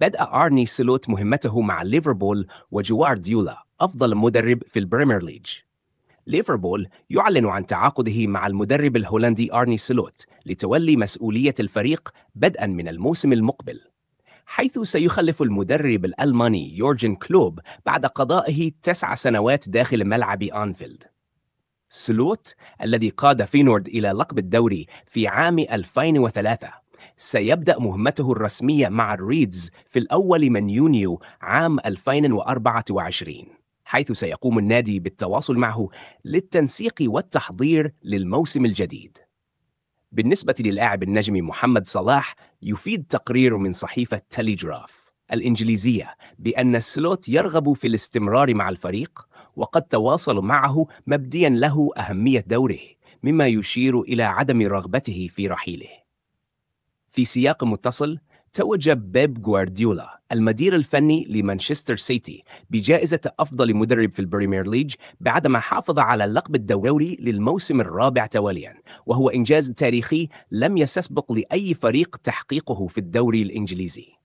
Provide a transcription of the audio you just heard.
بدأ أرني سلوت مهمته مع ليفربول وجوارديولا أفضل مدرب في البريمير ليج ليفربول يعلن عن تعاقده مع المدرب الهولندي أرني سلوت لتولي مسؤولية الفريق بدءا من الموسم المقبل حيث سيخلف المدرب الألماني يورجن كلوب بعد قضائه تسع سنوات داخل ملعب أنفيلد سلوت الذي قاد فينورد إلى لقب الدوري في عام 2003 سيبدأ مهمته الرسمية مع الريدز في الأول من يونيو عام 2024 حيث سيقوم النادي بالتواصل معه للتنسيق والتحضير للموسم الجديد بالنسبة للاعب النجم محمد صلاح يفيد تقرير من صحيفة تليجراف الإنجليزية بأن سلوت يرغب في الاستمرار مع الفريق وقد تواصل معه مبديا له أهمية دوره مما يشير إلى عدم رغبته في رحيله في سياق متصل توج بيب غوارديولا المدير الفني لمانشستر سيتي بجائزة أفضل مدرب في البريمير ليج بعدما حافظ على اللقب الدوري للموسم الرابع تواليا وهو إنجاز تاريخي لم يسبق لأي فريق تحقيقه في الدوري الإنجليزي